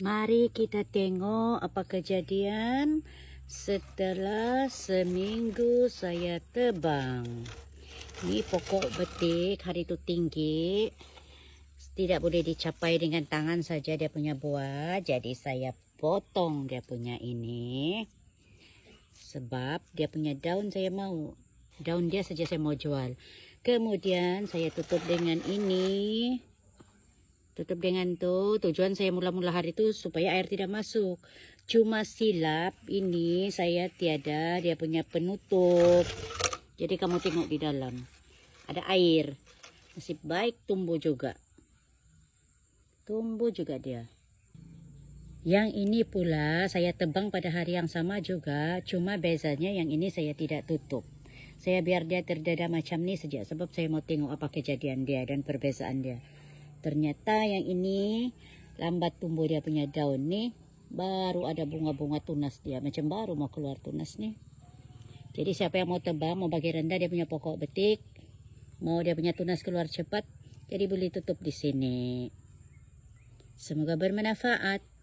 Mari kita tengok apa kejadian setelah seminggu saya tebang. Ini pokok betik hari itu tinggi. Tidak boleh dicapai dengan tangan saja dia punya buah. Jadi saya potong dia punya ini. Sebab dia punya daun saya mau. Daun dia saja saya mau jual. Kemudian saya tutup dengan Ini. tutup dengan itu tujuan saya mula-mula hari itu supaya air tidak masuk cuma silap ini saya tiada dia punya penutup jadi kamu tengok di dalam ada air Masih baik tumbuh juga tumbuh juga dia yang ini pula saya tebang pada hari yang sama juga cuma bezanya yang ini saya tidak tutup saya biar dia terdada macam ini sejak sebab saya mau tengok apa kejadian dia dan perbezaan dia ternyata yang ini lambat tumbuh dia punya daun nih baru ada bunga-bunga tunas dia macam baru mau keluar tunas nih jadi siapa yang mau tebang mau bagi rendah dia punya pokok betik mau dia punya tunas keluar cepat jadi beli tutup di sini semoga bermanfaat